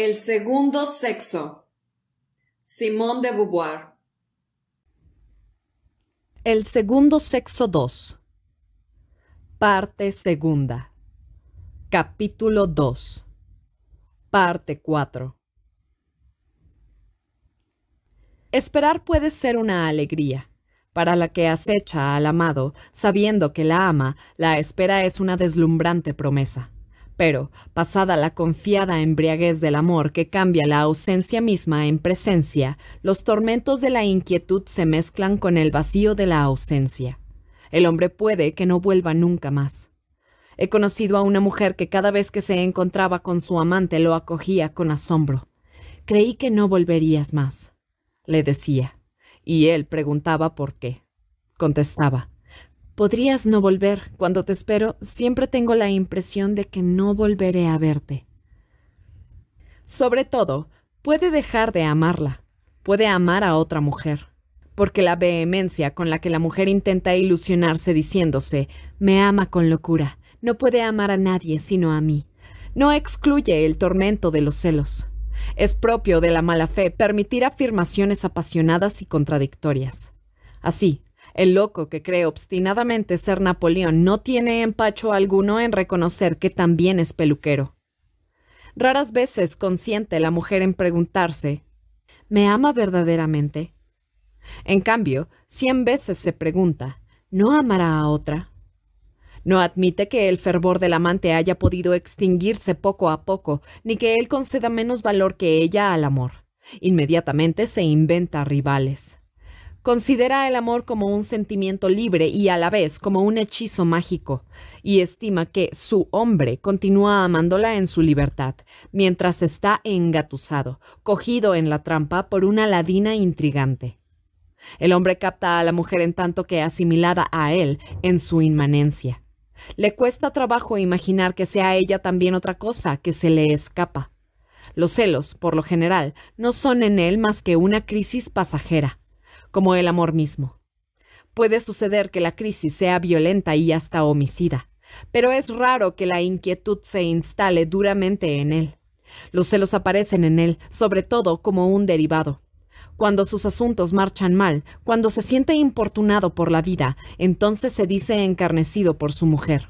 El segundo sexo. Simón de Beauvoir. El segundo sexo 2. Parte segunda. Capítulo 2. Parte 4. Esperar puede ser una alegría, para la que acecha al amado, sabiendo que la ama, la espera es una deslumbrante promesa pero, pasada la confiada embriaguez del amor que cambia la ausencia misma en presencia, los tormentos de la inquietud se mezclan con el vacío de la ausencia. El hombre puede que no vuelva nunca más. He conocido a una mujer que cada vez que se encontraba con su amante lo acogía con asombro. Creí que no volverías más, le decía, y él preguntaba por qué. Contestaba, Podrías no volver. Cuando te espero, siempre tengo la impresión de que no volveré a verte. Sobre todo, puede dejar de amarla. Puede amar a otra mujer. Porque la vehemencia con la que la mujer intenta ilusionarse diciéndose, me ama con locura, no puede amar a nadie sino a mí, no excluye el tormento de los celos. Es propio de la mala fe permitir afirmaciones apasionadas y contradictorias. Así, el loco que cree obstinadamente ser Napoleón no tiene empacho alguno en reconocer que también es peluquero. Raras veces consiente la mujer en preguntarse, ¿me ama verdaderamente? En cambio, cien veces se pregunta, ¿no amará a otra? No admite que el fervor del amante haya podido extinguirse poco a poco, ni que él conceda menos valor que ella al amor. Inmediatamente se inventa rivales. Considera el amor como un sentimiento libre y a la vez como un hechizo mágico, y estima que su hombre continúa amándola en su libertad, mientras está engatusado, cogido en la trampa por una ladina intrigante. El hombre capta a la mujer en tanto que asimilada a él en su inmanencia. Le cuesta trabajo imaginar que sea ella también otra cosa que se le escapa. Los celos, por lo general, no son en él más que una crisis pasajera como el amor mismo. Puede suceder que la crisis sea violenta y hasta homicida, pero es raro que la inquietud se instale duramente en él. Los celos aparecen en él, sobre todo como un derivado. Cuando sus asuntos marchan mal, cuando se siente importunado por la vida, entonces se dice encarnecido por su mujer.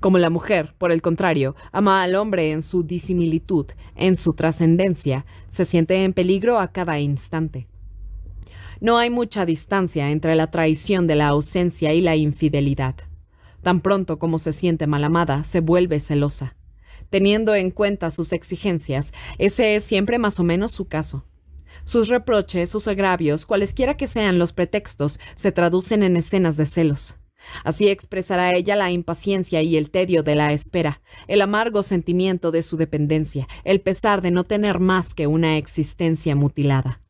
Como la mujer, por el contrario, ama al hombre en su disimilitud, en su trascendencia, se siente en peligro a cada instante. No hay mucha distancia entre la traición de la ausencia y la infidelidad. Tan pronto como se siente malamada, se vuelve celosa. Teniendo en cuenta sus exigencias, ese es siempre más o menos su caso. Sus reproches, sus agravios, cualesquiera que sean los pretextos, se traducen en escenas de celos. Así expresará ella la impaciencia y el tedio de la espera, el amargo sentimiento de su dependencia, el pesar de no tener más que una existencia mutilada.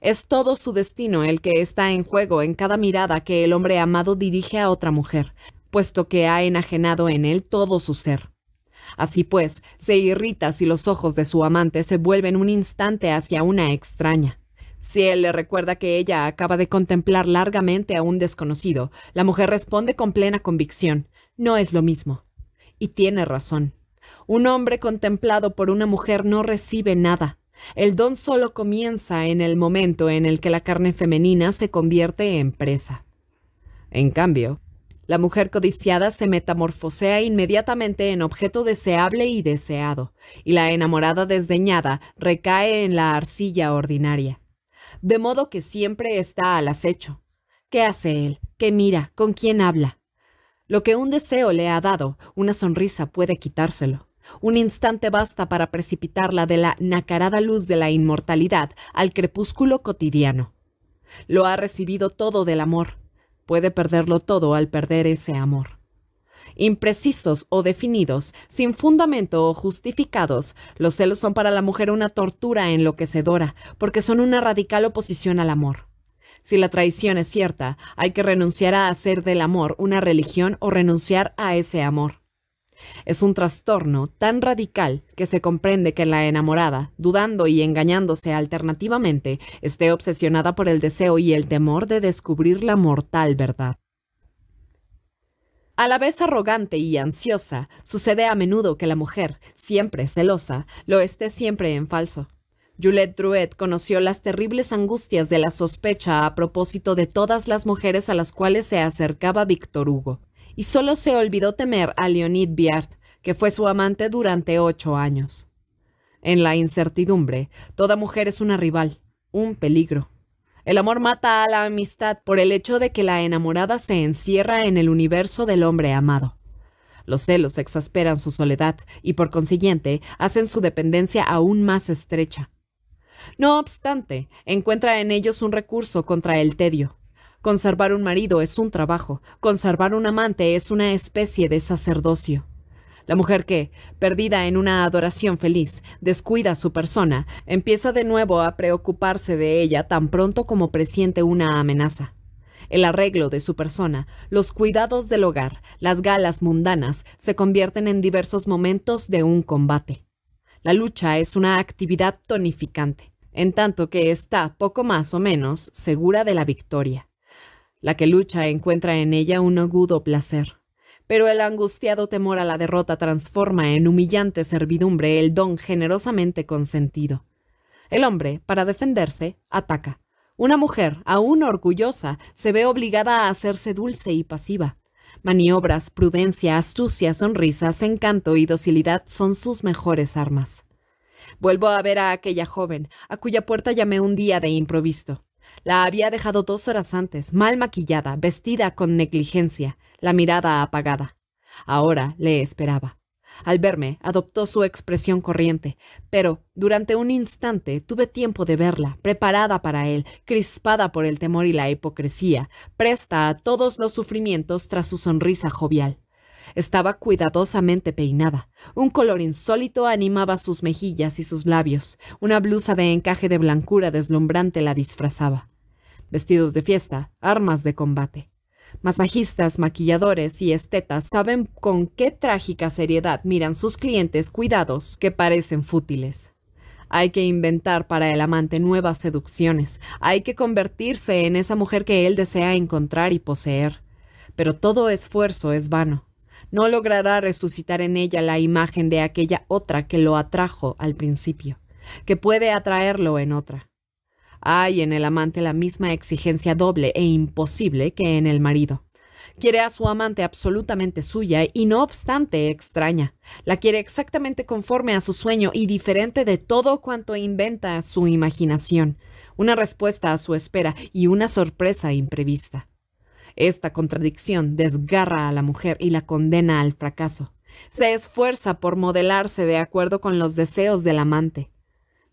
Es todo su destino el que está en juego en cada mirada que el hombre amado dirige a otra mujer, puesto que ha enajenado en él todo su ser. Así pues, se irrita si los ojos de su amante se vuelven un instante hacia una extraña. Si él le recuerda que ella acaba de contemplar largamente a un desconocido, la mujer responde con plena convicción, no es lo mismo. Y tiene razón. Un hombre contemplado por una mujer no recibe nada, el don solo comienza en el momento en el que la carne femenina se convierte en presa. En cambio, la mujer codiciada se metamorfosea inmediatamente en objeto deseable y deseado, y la enamorada desdeñada recae en la arcilla ordinaria. De modo que siempre está al acecho. ¿Qué hace él? ¿Qué mira? ¿Con quién habla? Lo que un deseo le ha dado, una sonrisa puede quitárselo. Un instante basta para precipitarla de la nacarada luz de la inmortalidad al crepúsculo cotidiano. Lo ha recibido todo del amor. Puede perderlo todo al perder ese amor. Imprecisos o definidos, sin fundamento o justificados, los celos son para la mujer una tortura enloquecedora, porque son una radical oposición al amor. Si la traición es cierta, hay que renunciar a hacer del amor una religión o renunciar a ese amor. Es un trastorno tan radical que se comprende que la enamorada, dudando y engañándose alternativamente, esté obsesionada por el deseo y el temor de descubrir la mortal verdad. A la vez arrogante y ansiosa, sucede a menudo que la mujer, siempre celosa, lo esté siempre en falso. Juliette Drouet conoció las terribles angustias de la sospecha a propósito de todas las mujeres a las cuales se acercaba Víctor Hugo y solo se olvidó temer a Leonid Biard, que fue su amante durante ocho años. En la incertidumbre, toda mujer es una rival, un peligro. El amor mata a la amistad por el hecho de que la enamorada se encierra en el universo del hombre amado. Los celos exasperan su soledad y por consiguiente hacen su dependencia aún más estrecha. No obstante, encuentra en ellos un recurso contra el tedio, Conservar un marido es un trabajo, conservar un amante es una especie de sacerdocio. La mujer que, perdida en una adoración feliz, descuida su persona, empieza de nuevo a preocuparse de ella tan pronto como presiente una amenaza. El arreglo de su persona, los cuidados del hogar, las galas mundanas se convierten en diversos momentos de un combate. La lucha es una actividad tonificante, en tanto que está poco más o menos segura de la victoria. La que lucha encuentra en ella un agudo placer. Pero el angustiado temor a la derrota transforma en humillante servidumbre el don generosamente consentido. El hombre, para defenderse, ataca. Una mujer, aún orgullosa, se ve obligada a hacerse dulce y pasiva. Maniobras, prudencia, astucia, sonrisas, encanto y docilidad son sus mejores armas. Vuelvo a ver a aquella joven, a cuya puerta llamé un día de improviso. La había dejado dos horas antes, mal maquillada, vestida con negligencia, la mirada apagada. Ahora le esperaba. Al verme, adoptó su expresión corriente, pero durante un instante tuve tiempo de verla, preparada para él, crispada por el temor y la hipocresía, presta a todos los sufrimientos tras su sonrisa jovial. Estaba cuidadosamente peinada. Un color insólito animaba sus mejillas y sus labios. Una blusa de encaje de blancura deslumbrante la disfrazaba vestidos de fiesta, armas de combate. Masajistas, maquilladores y estetas saben con qué trágica seriedad miran sus clientes cuidados que parecen fútiles. Hay que inventar para el amante nuevas seducciones, hay que convertirse en esa mujer que él desea encontrar y poseer. Pero todo esfuerzo es vano. No logrará resucitar en ella la imagen de aquella otra que lo atrajo al principio, que puede atraerlo en otra. Hay en el amante la misma exigencia doble e imposible que en el marido. Quiere a su amante absolutamente suya y no obstante extraña. La quiere exactamente conforme a su sueño y diferente de todo cuanto inventa su imaginación. Una respuesta a su espera y una sorpresa imprevista. Esta contradicción desgarra a la mujer y la condena al fracaso. Se esfuerza por modelarse de acuerdo con los deseos del amante.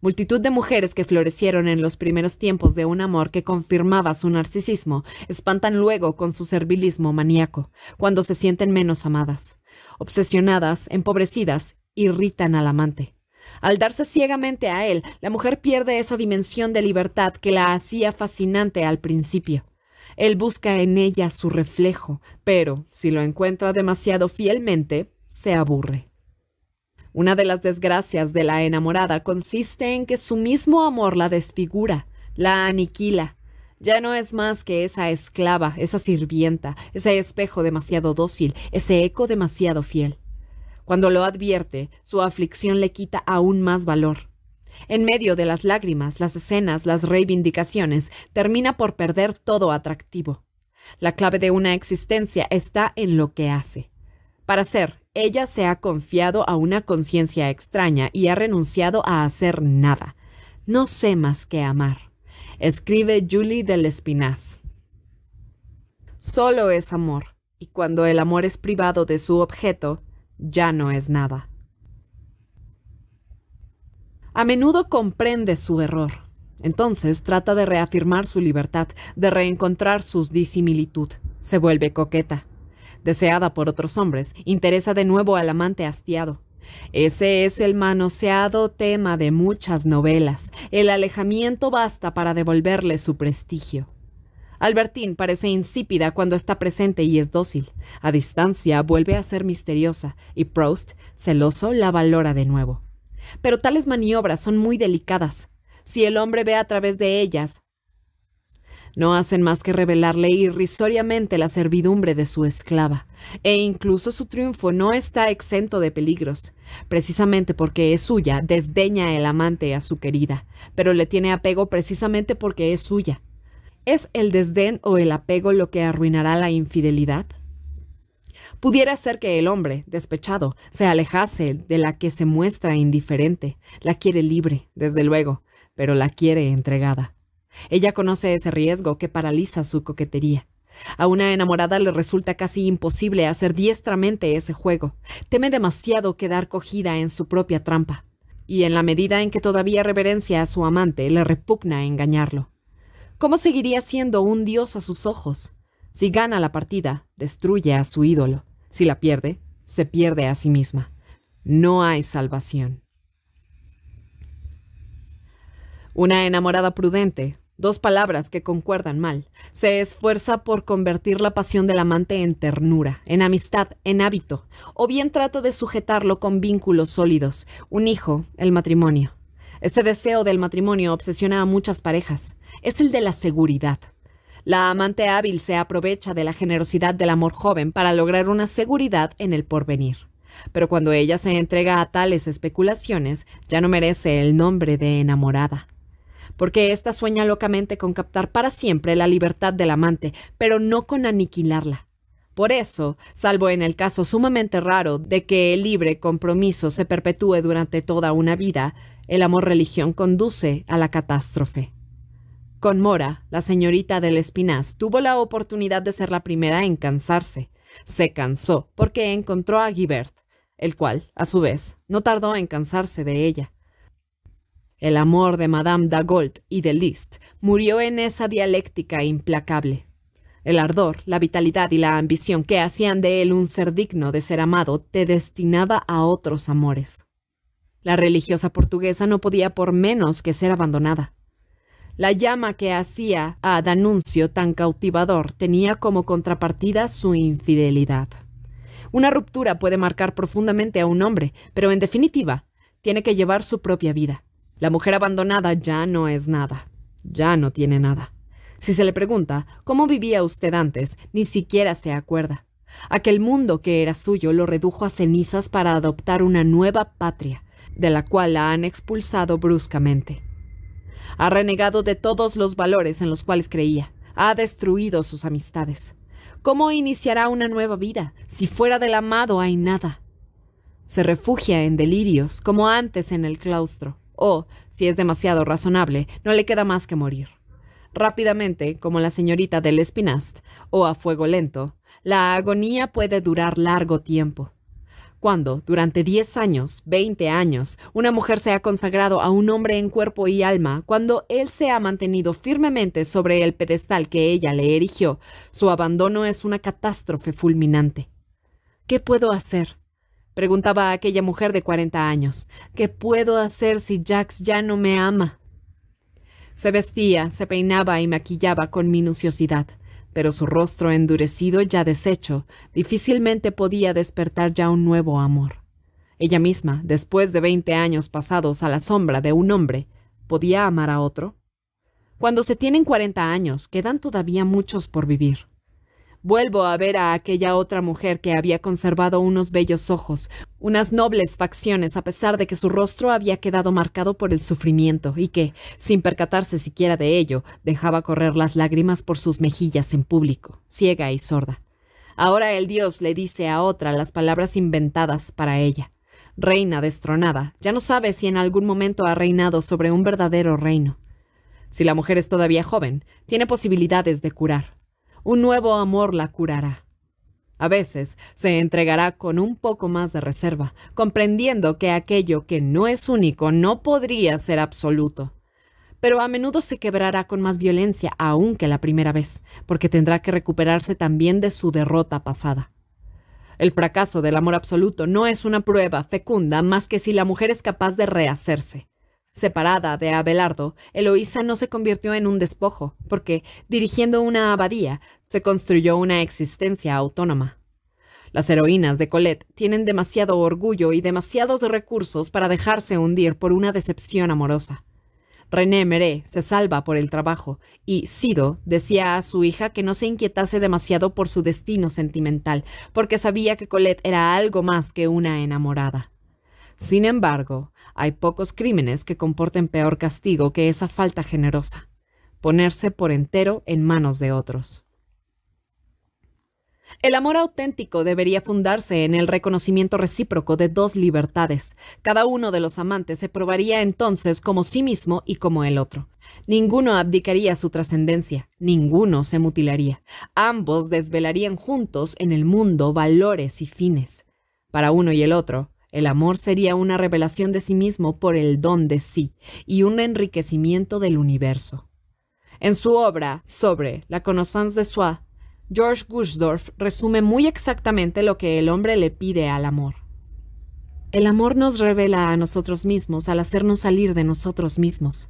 Multitud de mujeres que florecieron en los primeros tiempos de un amor que confirmaba su narcisismo, espantan luego con su servilismo maníaco, cuando se sienten menos amadas. Obsesionadas, empobrecidas, irritan al amante. Al darse ciegamente a él, la mujer pierde esa dimensión de libertad que la hacía fascinante al principio. Él busca en ella su reflejo, pero si lo encuentra demasiado fielmente, se aburre. Una de las desgracias de la enamorada consiste en que su mismo amor la desfigura, la aniquila. Ya no es más que esa esclava, esa sirvienta, ese espejo demasiado dócil, ese eco demasiado fiel. Cuando lo advierte, su aflicción le quita aún más valor. En medio de las lágrimas, las escenas, las reivindicaciones, termina por perder todo atractivo. La clave de una existencia está en lo que hace. Para ser, ella se ha confiado a una conciencia extraña y ha renunciado a hacer nada. No sé más que amar. Escribe Julie del Espinaz. Solo es amor, y cuando el amor es privado de su objeto, ya no es nada. A menudo comprende su error. Entonces trata de reafirmar su libertad, de reencontrar su disimilitud. Se vuelve coqueta deseada por otros hombres, interesa de nuevo al amante hastiado. Ese es el manoseado tema de muchas novelas. El alejamiento basta para devolverle su prestigio. Albertín parece insípida cuando está presente y es dócil. A distancia vuelve a ser misteriosa y Proust, celoso, la valora de nuevo. Pero tales maniobras son muy delicadas. Si el hombre ve a través de ellas, no hacen más que revelarle irrisoriamente la servidumbre de su esclava, e incluso su triunfo no está exento de peligros. Precisamente porque es suya, desdeña el amante a su querida, pero le tiene apego precisamente porque es suya. ¿Es el desdén o el apego lo que arruinará la infidelidad? Pudiera ser que el hombre, despechado, se alejase de la que se muestra indiferente. La quiere libre, desde luego, pero la quiere entregada. Ella conoce ese riesgo que paraliza su coquetería. A una enamorada le resulta casi imposible hacer diestramente ese juego. Teme demasiado quedar cogida en su propia trampa. Y en la medida en que todavía reverencia a su amante, le repugna engañarlo. ¿Cómo seguiría siendo un dios a sus ojos? Si gana la partida, destruye a su ídolo. Si la pierde, se pierde a sí misma. No hay salvación. Una enamorada prudente Dos palabras que concuerdan mal. Se esfuerza por convertir la pasión del amante en ternura, en amistad, en hábito, o bien trata de sujetarlo con vínculos sólidos, un hijo, el matrimonio. Este deseo del matrimonio obsesiona a muchas parejas. Es el de la seguridad. La amante hábil se aprovecha de la generosidad del amor joven para lograr una seguridad en el porvenir. Pero cuando ella se entrega a tales especulaciones, ya no merece el nombre de enamorada porque ésta sueña locamente con captar para siempre la libertad del amante, pero no con aniquilarla. Por eso, salvo en el caso sumamente raro de que el libre compromiso se perpetúe durante toda una vida, el amor-religión conduce a la catástrofe. Con Mora, la señorita del Espinaz tuvo la oportunidad de ser la primera en cansarse. Se cansó porque encontró a Guibert, el cual, a su vez, no tardó en cansarse de ella. El amor de Madame Dagold y de Liszt murió en esa dialéctica implacable. El ardor, la vitalidad y la ambición que hacían de él un ser digno de ser amado te destinaba a otros amores. La religiosa portuguesa no podía por menos que ser abandonada. La llama que hacía a Danuncio tan cautivador tenía como contrapartida su infidelidad. Una ruptura puede marcar profundamente a un hombre, pero en definitiva, tiene que llevar su propia vida. La mujer abandonada ya no es nada, ya no tiene nada. Si se le pregunta, ¿cómo vivía usted antes? Ni siquiera se acuerda. Aquel mundo que era suyo lo redujo a cenizas para adoptar una nueva patria, de la cual la han expulsado bruscamente. Ha renegado de todos los valores en los cuales creía. Ha destruido sus amistades. ¿Cómo iniciará una nueva vida si fuera del amado hay nada? Se refugia en delirios, como antes en el claustro o, oh, si es demasiado razonable, no le queda más que morir. Rápidamente, como la señorita del Espinast, o a fuego lento, la agonía puede durar largo tiempo. Cuando, durante 10 años, 20 años, una mujer se ha consagrado a un hombre en cuerpo y alma, cuando él se ha mantenido firmemente sobre el pedestal que ella le erigió, su abandono es una catástrofe fulminante. ¿Qué puedo hacer? Preguntaba a aquella mujer de 40 años, ¿qué puedo hacer si Jax ya no me ama? Se vestía, se peinaba y maquillaba con minuciosidad, pero su rostro endurecido y ya deshecho difícilmente podía despertar ya un nuevo amor. Ella misma, después de 20 años pasados a la sombra de un hombre, ¿podía amar a otro? Cuando se tienen 40 años, quedan todavía muchos por vivir. Vuelvo a ver a aquella otra mujer que había conservado unos bellos ojos, unas nobles facciones, a pesar de que su rostro había quedado marcado por el sufrimiento y que, sin percatarse siquiera de ello, dejaba correr las lágrimas por sus mejillas en público, ciega y sorda. Ahora el dios le dice a otra las palabras inventadas para ella. Reina destronada, ya no sabe si en algún momento ha reinado sobre un verdadero reino. Si la mujer es todavía joven, tiene posibilidades de curar un nuevo amor la curará. A veces se entregará con un poco más de reserva, comprendiendo que aquello que no es único no podría ser absoluto. Pero a menudo se quebrará con más violencia aún que la primera vez, porque tendrá que recuperarse también de su derrota pasada. El fracaso del amor absoluto no es una prueba fecunda más que si la mujer es capaz de rehacerse. Separada de Abelardo, Eloísa no se convirtió en un despojo, porque, dirigiendo una abadía, se construyó una existencia autónoma. Las heroínas de Colette tienen demasiado orgullo y demasiados recursos para dejarse hundir por una decepción amorosa. René Meré se salva por el trabajo y Sido decía a su hija que no se inquietase demasiado por su destino sentimental, porque sabía que Colette era algo más que una enamorada. Sin embargo, hay pocos crímenes que comporten peor castigo que esa falta generosa, ponerse por entero en manos de otros. El amor auténtico debería fundarse en el reconocimiento recíproco de dos libertades. Cada uno de los amantes se probaría entonces como sí mismo y como el otro. Ninguno abdicaría su trascendencia, ninguno se mutilaría. Ambos desvelarían juntos en el mundo valores y fines. Para uno y el otro, el amor sería una revelación de sí mismo por el don de sí y un enriquecimiento del universo. En su obra sobre la connaissance de soi, George Gusdorf resume muy exactamente lo que el hombre le pide al amor. El amor nos revela a nosotros mismos al hacernos salir de nosotros mismos.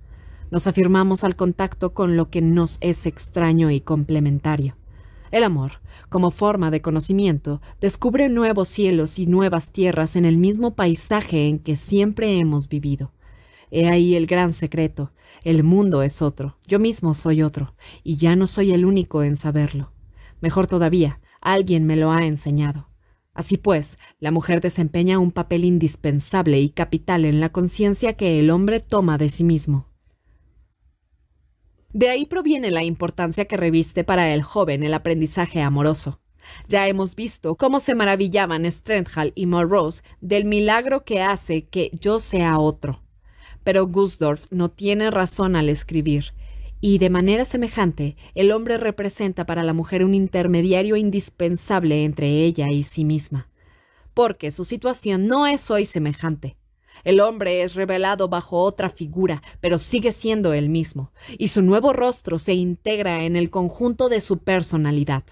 Nos afirmamos al contacto con lo que nos es extraño y complementario. El amor, como forma de conocimiento, descubre nuevos cielos y nuevas tierras en el mismo paisaje en que siempre hemos vivido. He ahí el gran secreto. El mundo es otro, yo mismo soy otro, y ya no soy el único en saberlo. Mejor todavía, alguien me lo ha enseñado. Así pues, la mujer desempeña un papel indispensable y capital en la conciencia que el hombre toma de sí mismo. De ahí proviene la importancia que reviste para el joven el aprendizaje amoroso. Ya hemos visto cómo se maravillaban Stendhal y Morrose del milagro que hace que yo sea otro. Pero Gusdorf no tiene razón al escribir, y de manera semejante, el hombre representa para la mujer un intermediario indispensable entre ella y sí misma, porque su situación no es hoy semejante. El hombre es revelado bajo otra figura, pero sigue siendo el mismo, y su nuevo rostro se integra en el conjunto de su personalidad.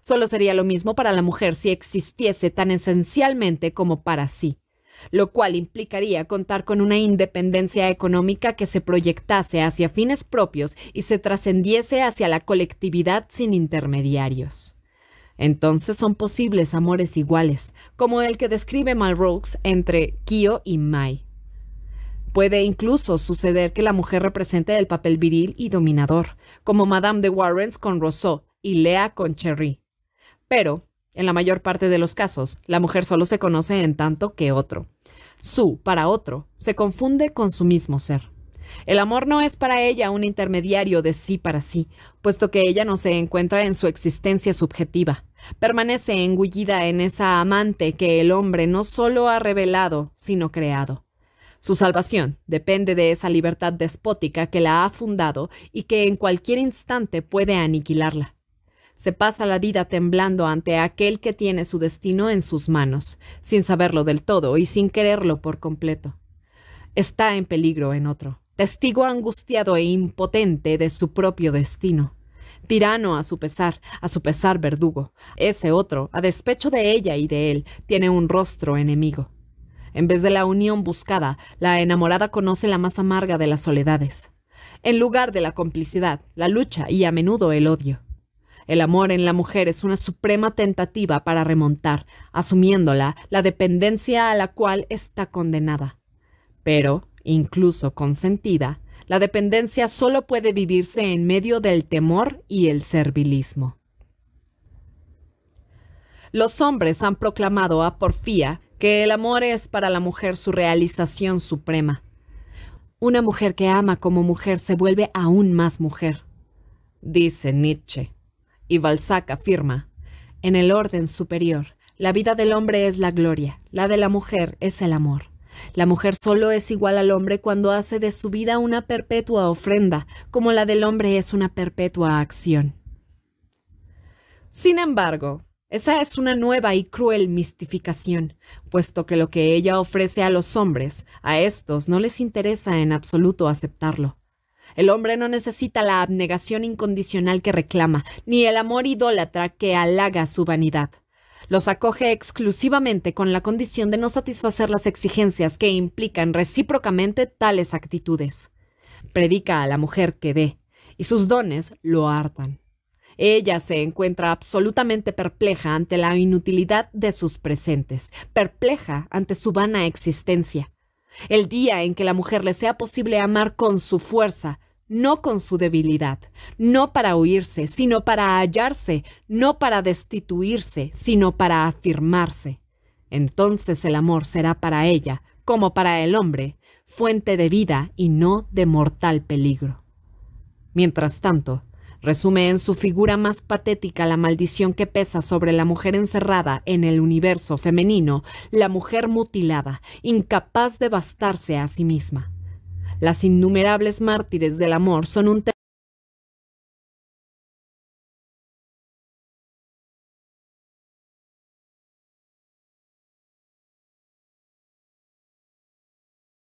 Solo sería lo mismo para la mujer si existiese tan esencialmente como para sí, lo cual implicaría contar con una independencia económica que se proyectase hacia fines propios y se trascendiese hacia la colectividad sin intermediarios. Entonces son posibles amores iguales, como el que describe Malraux entre Kyo y Mai. Puede incluso suceder que la mujer represente el papel viril y dominador, como Madame de Warrens con Rousseau y Lea con Cherry. Pero, en la mayor parte de los casos, la mujer solo se conoce en tanto que otro. Su, para otro, se confunde con su mismo ser. El amor no es para ella un intermediario de sí para sí, puesto que ella no se encuentra en su existencia subjetiva. Permanece engullida en esa amante que el hombre no solo ha revelado, sino creado. Su salvación depende de esa libertad despótica que la ha fundado y que en cualquier instante puede aniquilarla. Se pasa la vida temblando ante aquel que tiene su destino en sus manos, sin saberlo del todo y sin quererlo por completo. Está en peligro en otro testigo angustiado e impotente de su propio destino. Tirano a su pesar, a su pesar verdugo. Ese otro, a despecho de ella y de él, tiene un rostro enemigo. En vez de la unión buscada, la enamorada conoce la más amarga de las soledades. En lugar de la complicidad, la lucha y a menudo el odio. El amor en la mujer es una suprema tentativa para remontar, asumiéndola, la dependencia a la cual está condenada. Pero, incluso consentida, la dependencia solo puede vivirse en medio del temor y el servilismo. Los hombres han proclamado a porfía que el amor es para la mujer su realización suprema. Una mujer que ama como mujer se vuelve aún más mujer, dice Nietzsche. Y Balzac afirma, en el orden superior, la vida del hombre es la gloria, la de la mujer es el amor. La mujer solo es igual al hombre cuando hace de su vida una perpetua ofrenda, como la del hombre es una perpetua acción. Sin embargo, esa es una nueva y cruel mistificación, puesto que lo que ella ofrece a los hombres, a estos no les interesa en absoluto aceptarlo. El hombre no necesita la abnegación incondicional que reclama, ni el amor idólatra que halaga su vanidad los acoge exclusivamente con la condición de no satisfacer las exigencias que implican recíprocamente tales actitudes. Predica a la mujer que dé, y sus dones lo hartan. Ella se encuentra absolutamente perpleja ante la inutilidad de sus presentes, perpleja ante su vana existencia. El día en que la mujer le sea posible amar con su fuerza, no con su debilidad, no para huirse, sino para hallarse, no para destituirse, sino para afirmarse. Entonces el amor será para ella, como para el hombre, fuente de vida y no de mortal peligro. Mientras tanto, resume en su figura más patética la maldición que pesa sobre la mujer encerrada en el universo femenino, la mujer mutilada, incapaz de bastarse a sí misma. Las innumerables mártires del amor son un